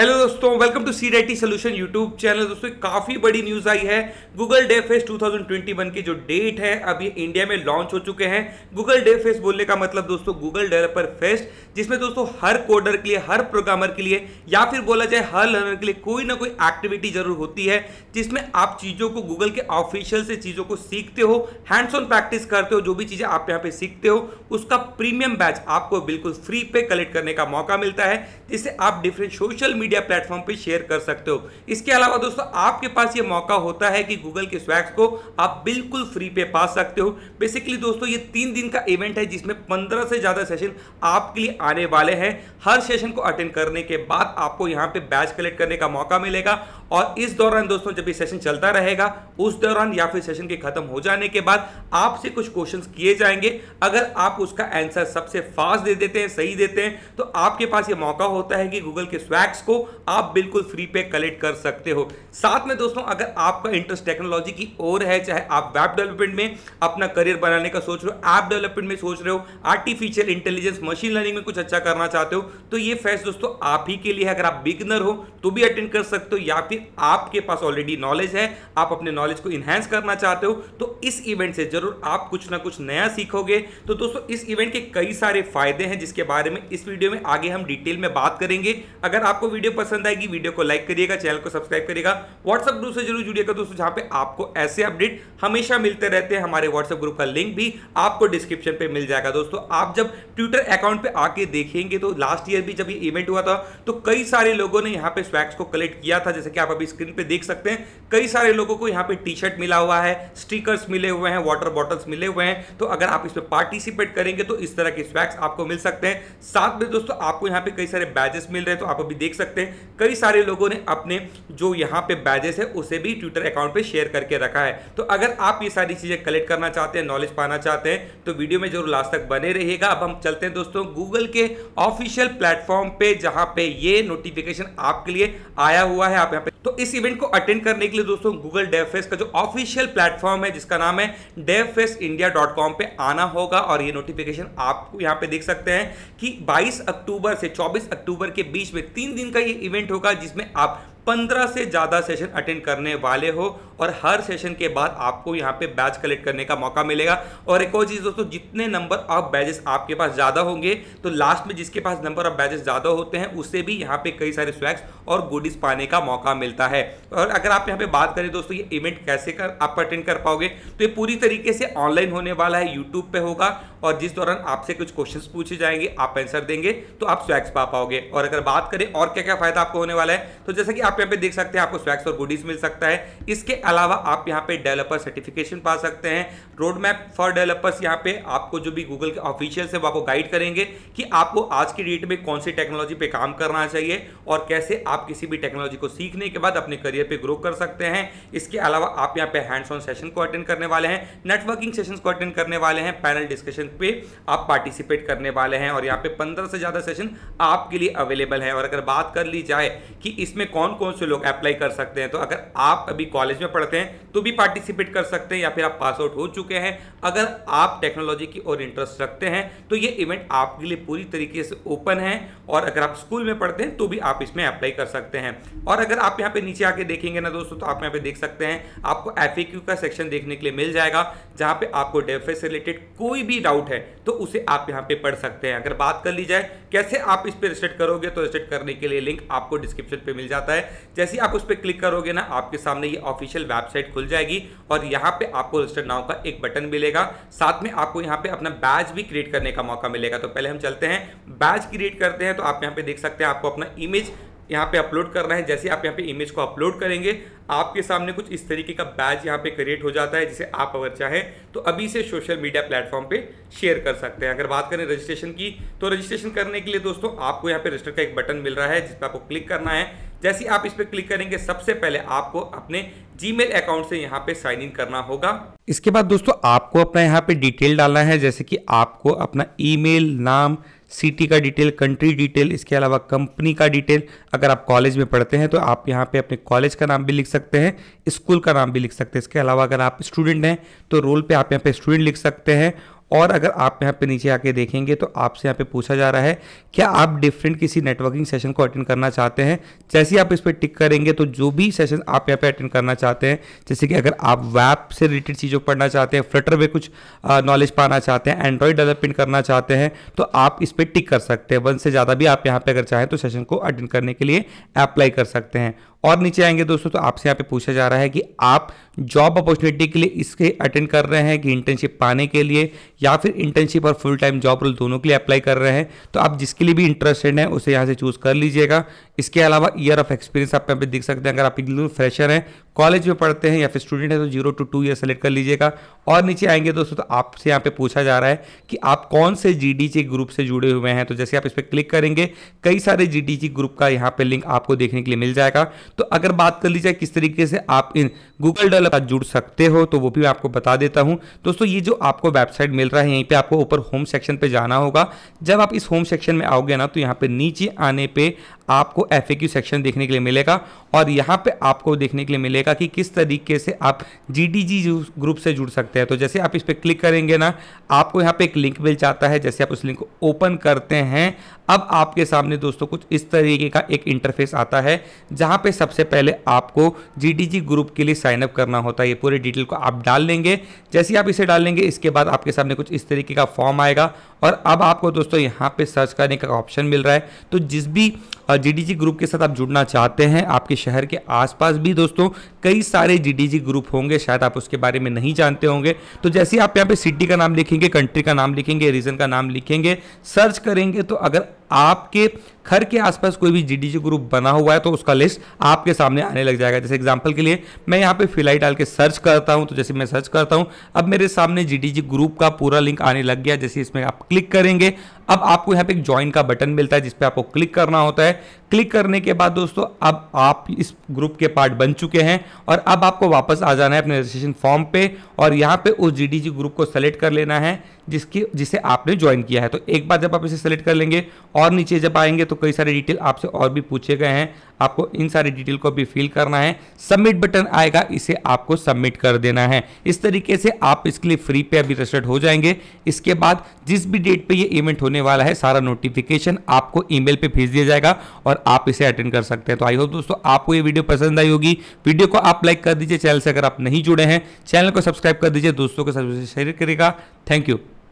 hello दोस्तों welcome to C D solution YouTube channel दोस्तों काफ़ी बड़ी न्यूज़ आई है गूगल डे ट्वेंटी वन की जो डेट है अभी इंडिया में लॉन्च हो चुके हैं गूगल डे फेस्ट बोलने का मतलब दोस्तों गूगल डेवलपर फेस्ट जिसमें दोस्तों हर कोडर के लिए हर प्रोग्रामर के लिए या फिर बोला जाए हर लर्नर के लिए कोई ना कोई एक्टिविटी जरूर होती है जिसमें आप चीज़ों को गूगल के ऑफिशियल से चीज़ों को सीखते हो हैंड्स ऑन प्रैक्टिस करते हो जो भी चीज़ें आप यहाँ पे सीखते हो उसका प्रीमियम बैच आपको बिल्कुल फ्री पे कलेक्ट करने का मौका मिलता है जिससे आप different social media media platform पर शेयर कर सकते हो इसके अलावा दोस्तों आपके पास ये मौका होता है कि गूगल के स्वैक्स को आप बिल्कुल फ्री पे पा सकते हो बेसिकली दोस्तों ये तीन दिन का इवेंट है जिसमें पंद्रह से ज़्यादा सेशन आपके लिए आने वाले हैं हर सेशन को अटेंड करने के बाद आपको यहाँ पे बैच कलेक्ट करने का मौका मिलेगा और इस दौरान दोस्तों जब ये सेशन चलता रहेगा उस दौरान या फिर सेशन के खत्म हो जाने के बाद आपसे कुछ क्वेश्चंस किए जाएंगे अगर आप उसका आंसर सबसे फास्ट दे देते हैं सही देते हैं तो आपके पास ये मौका होता है कि गूगल के स्वैक्स को आप बिल्कुल फ्री पे कलेक्ट कर सकते हो साथ में दोस्तों अगर आपका इंटरेस्ट टेक्नोलॉजी की ओर है चाहे आप वेब डेवलपमेंट में अपना करियर बनाने का सोच रहे हो ऐप डेवलपमेंट में सोच रहे हो आर्टिफिशियल इंटेलिजेंस मशीन लर्निंग में कुछ अच्छा करना चाहते हो तो ये फैस दोस्तों आप ही के लिए अगर आप बिगनर हो तो भी अटेंड कर सकते हो या फिर आपके पास ऑलरेडी नॉलेज है आप अपने नॉलेज को इनहेंस करना चाहते हो तो इस इवेंट से जरूर आप कुछ ना कुछ नया सीखोगे तो दोस्तों इस इवेंट के कई सारे फायदे हैं जिसके बारे में इस वीडियो में आगे हम डिटेल में बात करेंगे अगर आपको वीडियो वीडियो पसंद आएगी वीडियो को लाइक करिएगा चैनल को सब्सक्राइब करिएगा व्हाट्सएप ग्रुप से जरूर जुड़िएगा दोस्तों जहां पे आपको ऐसे अपडेट हमेशा मिलते रहते हैं हमारे व्हाट्सएप ग्रुप का लिंक भी आपको डिस्क्रिप्शन पे मिल जाएगा दोस्तों आप जब ट्विटर अकाउंट पर आके देखेंगे तो लास्ट ईयर भी जब ये इवेंट हुआ था तो कई सारे लोगों ने यहाँ पे स्वैक्स को कलेक्ट किया था जैसे कि आप अभी स्क्रीन पर देख सकते हैं कई सारे लोगों को यहाँ पे टी शर्ट मिला हुआ है स्टिकर्स मिले हुए हैं वाटर बॉटल्स मिले हुए हैं तो अगर आप इसमें पार्टिसिपेट करेंगे तो इस तरह के स्वैक्स आपको मिल सकते हैं साथ में दोस्तों आपको यहाँ पे कई सारे बैजेस मिल रहे हैं तो आप अभी देख सकते सकते हैं कई सारे लोगों ने अपने जो यहाँ पे बैजेस है उसे भी ट्विटर अकाउंट पे शेयर करके रखा है तो अगर आप ये सारी चीज़ें कलेक्ट करना चाहते हैं नॉलेज पाना चाहते हैं तो वीडियो में जरूर लास्ट तक बने रहिएगा अब हम चलते हैं दोस्तों गूगल के ऑफिशियल प्लेटफॉर्म पे जहाँ पे ये नोटिफिकेशन आपके लिए आया हुआ है आप यहाँ पर तो इस इवेंट को अटेंड करने के लिए दोस्तों गूगल डेवफेस का जो ऑफिशियल प्लेटफॉर्म है जिसका नाम है डेवफेस इंडिया डॉट कॉम पर आना होगा और ये नोटिफिकेशन आप यहाँ पे देख सकते हैं कि 22 अक्टूबर से 24 अक्टूबर के बीच में तीन दिन का ये इवेंट होगा जिसमें आप 15 से ज़्यादा सेशन अटेंड करने वाले हो और हर सेशन के बाद आपको यहाँ पे बैच कलेक्ट करने का मौका मिलेगा और एक और चीज़ दोस्तों जितने नंबर ऑफ बैजेस आपके पास ज़्यादा होंगे तो लास्ट में जिसके पास नंबर ऑफ बैजेस ज़्यादा होते हैं उससे भी यहाँ पे कई सारे स्वैक्स और गुडीज पाने का मौका मिलता है और अगर आप यहाँ पे बात करें दोस्तों ये इवेंट कैसे कर आप अटेंड कर पाओगे तो ये पूरी तरीके से ऑनलाइन होने वाला है यूट्यूब पे होगा और जिस दौरान आपसे कुछ क्वेश्चंस पूछे जाएंगे आप आंसर देंगे तो आप स्वैक्स पा पाओगे और अगर बात करें और क्या क्या फायदा आपको होने वाला है तो जैसा कि आप यहाँ पे देख सकते हैं आपको स्वैक्स और गुडीज मिल सकता है इसके अलावा आप यहाँ पे डेवलपर सर्टिफिकेशन पा सकते हैं रोड मैप फॉर डेवलपर्स यहाँ पे आपको जो भी गूगल के ऑफिशियल हैं वो आपको गाइड करेंगे कि आपको आज की डेट में कौन सी टेक्नोलॉजी पे काम करना चाहिए और कैसे आप किसी भी टेक्नोलॉजी को सीखने के बाद अपने करियर पे ग्रो कर सकते हैं इसके अलावा आप यहाँ पे हैंड्स ऑन सेशन को अटेंड करने वाले हैं नेटवर्किंग सेशन को अटेंड करने वाले हैं पैनल डिस्कशन पे आप पार्टिसिपेट करने वाले हैं और यहाँ पे पंद्रह से ज़्यादा सेशन आपके लिए अवेलेबल है और अगर बात कर ली जाए कि इसमें कौन कौन से लोग अप्लाई कर सकते हैं तो अगर आप अभी कॉलेज में पढ़ते हैं तो भी पार्टिसिपेट कर सकते हैं या फिर आप पास आउट हो चुके हैं अगर आप टेक्नोलॉजी की ओर इंटरेस्ट रखते हैं तो ये इवेंट आपके लिए पूरी तरीके से ओपन है और अगर आप स्कूल में पढ़ते हैं तो भी आप इसमें अप्लाई कर सकते हैं और अगर आप यहाँ पे नीचे आके देखेंगे ना दोस्तों तो आप यहाँ पे देख सकते हैं आपको एफ का सेक्शन देखने के लिए मिल जाएगा जहाँ पे आपको डेफे से रिलेटेड कोई भी डाउट है तो उसे आप यहाँ पे पढ़ सकते हैं अगर बात कर ली जाए कैसे आप इस पर रजिस्टर करोगे तो रजिस्टर करने के लिए लिंक आपको डिस्क्रिप्शन पर मिल जाता है जैसे आप उस पर क्लिक करोगे ना आपके सामने ये ऑफिशियल वेबसाइट खुल जाएगी और यहाँ पे आपको रजिस्टर नाउ का एक बटन मिलेगा साथ में आपको यहाँ पे अपना बैच भी क्रिएट करने का मौका मिलेगा तो पहले हम चलते हैं बैच क्रिएट करते हैं तो आप यहाँ पे देख सकते हैं आपको अपना इमेज यहाँ पे अपलोड करना है जैसे आप यहाँ पे इमेज को अपलोड करेंगे आपके सामने कुछ इस तरीके का बैच यहाँ पे क्रिएट हो जाता है जिसे आप अगर चाहें तो अभी से सोशल मीडिया प्लेटफॉर्म पे शेयर कर सकते हैं अगर बात करें रजिस्ट्रेशन की तो रजिस्ट्रेशन करने के लिए दोस्तों आपको यहाँ पे रजिस्टर का एक बटन मिल रहा है जिस पर आपको क्लिक करना है जैसे आप इस पर क्लिक करेंगे सबसे पहले आपको अपने जीमेल अकाउंट से यहाँ पे साइन इन करना होगा इसके बाद दोस्तों आपको अपना यहाँ पे डिटेल डालना है जैसे कि आपको अपना ईमेल नाम सिटी का डिटेल कंट्री डिटेल इसके अलावा कंपनी का डिटेल अगर आप कॉलेज में पढ़ते हैं तो आप यहाँ पे अपने कॉलेज का नाम भी लिख सकते हैं स्कूल का नाम भी लिख सकते हैं इसके अलावा अगर आप स्टूडेंट हैं तो रोल पे आप यहाँ पे स्टूडेंट लिख सकते हैं और अगर आप यहाँ पे नीचे आके देखेंगे तो आपसे यहाँ पे पूछा जा रहा है क्या आप डिफरेंट किसी नेटवर्किंग सेशन को अटेंड करना चाहते हैं जैसे आप इस पर टिक करेंगे तो जो भी सेशन आप यहाँ पे अटेंड करना चाहते हैं जैसे कि अगर आप वैप से रिलेटेड चीज़ों पढ़ना चाहते हैं फ्लटर में कुछ नॉलेज पाना चाहते हैं एंड्रॉयड डेवलपमेंट करना चाहते हैं तो आप इस पर टिक कर सकते हैं वन से ज़्यादा भी आप यहाँ पर अगर चाहें तो सेशन को अटेंड करने के लिए अप्लाई कर सकते हैं और नीचे आएंगे दोस्तों तो आपसे यहाँ पे पूछा जा रहा है कि आप जॉब अपॉर्चुनिटी के लिए इसके अटेंड कर रहे हैं कि इंटर्नशिप पाने के लिए या फिर इंटर्नशिप और फुल टाइम जॉब रोल दोनों के लिए अप्लाई कर रहे हैं तो आप जिसके लिए भी इंटरेस्टेड हैं उसे यहाँ से चूज़ कर लीजिएगा इसके अलावा ईयर ऑफ एक्सपीरियंस आप यहाँ पे देख सकते हैं अगर आप बिल्कुल फ्रेशर हैं कॉलेज में पढ़ते हैं या फिर स्टूडेंट है तो zero two two year select कर लीजिएगा और नीचे आएंगे दोस्तों तो आपसे यहाँ पे पूछा जा रहा है कि आप कौन से जी के ग्रुप से जुड़े हुए हैं तो जैसे आप इस पर क्लिक करेंगे कई सारे जी ग्रुप का यहाँ पे लिंक आपको देखने के लिए मिल जाएगा तो अगर बात कर लीजिए किस तरीके से आप इन गूगल डल का जुड़ सकते हो तो वो भी मैं आपको बता देता हूँ दोस्तों ये जो आपको वेबसाइट मिल रहा है यहीं पर आपको ऊपर होम सेक्शन पर जाना होगा जब आप इस होम सेक्शन में आओगे ना तो यहाँ पर नीचे आने पर आपको एफ सेक्शन देखने के लिए मिलेगा और यहाँ पे आपको देखने के लिए मिलेगा कि किस तरीके से आप जी ग्रुप से जुड़ सकते हैं तो जैसे आप इस पर क्लिक करेंगे ना आपको यहाँ पे एक लिंक मिल जाता है जैसे आप उस लिंक को ओपन करते हैं अब आपके सामने दोस्तों कुछ इस तरीके का एक इंटरफेस आता है जहां पे सबसे पहले आपको जी ग्रुप के लिए साइनअप करना होता है ये पूरे डिटेल को आप डाल लेंगे जैसे आप इसे डाल लेंगे इसके बाद आपके सामने कुछ इस तरीके का फॉर्म आएगा और अब आपको दोस्तों यहाँ पे सर्च करने का ऑप्शन मिल रहा है तो जिस भी जीडीजी ग्रुप के साथ आप जुड़ना चाहते हैं आपके शहर के आसपास भी दोस्तों कई सारे जीडीजी ग्रुप होंगे शायद आप उसके बारे में नहीं जानते होंगे तो जैसे आप यहाँ पे सिटी का नाम लिखेंगे कंट्री का नाम लिखेंगे रीजन का नाम लिखेंगे सर्च करेंगे तो अगर आपके घर के आसपास कोई भी जी ग्रुप बना हुआ है तो उसका लिस्ट आपके सामने आने लग जाएगा जैसे एग्जाम्पल के लिए मैं यहाँ पे फिलाई डाल के सर्च करता हूँ तो जैसे मैं सर्च करता हूँ अब मेरे सामने जी ग्रुप का पूरा लिंक आने लग गया जैसे इसमें आप क्लिक करेंगे अब आपको यहाँ पे एक ज्वाइन का बटन मिलता है जिसपे आपको क्लिक करना होता है क्लिक करने के बाद दोस्तों अब आप इस ग्रुप के पार्ट बन चुके हैं और अब आपको वापस आ जाना है अपने रजिस्ट्रेशन फॉर्म पे और यहाँ पे उस जीडीजी ग्रुप को सेलेक्ट कर लेना है जिसकी जिसे आपने ज्वाइन किया है तो एक बार जब आप इसे सेलेक्ट कर लेंगे और नीचे जब आएंगे तो कई सारे डिटेल आपसे और भी पूछे गए हैं आपको इन सारे डिटेल को भी फिल करना है सबमिट बटन आएगा इसे आपको सबमिट कर देना है इस तरीके से आप इसके लिए फ्री पे अभी रजिस्टर्ड हो जाएंगे इसके बाद जिस भी डेट पर ये इवेंट होने होने वाला है सारा नोटिफिकेशन आपको ईमेल पे भेज दिया जाएगा और आप इसे अटेंड कर सकते हैं तो आई होप दोस्तों आपको ये वीडियो पसंद आई होगी वीडियो को आप लाइक कर दीजिए चैनल से अगर आप नहीं जुड़े हैं चैनल को सब्सक्राइब कर दीजिए दोस्तों के साथ शेयर करेगा थैंक यू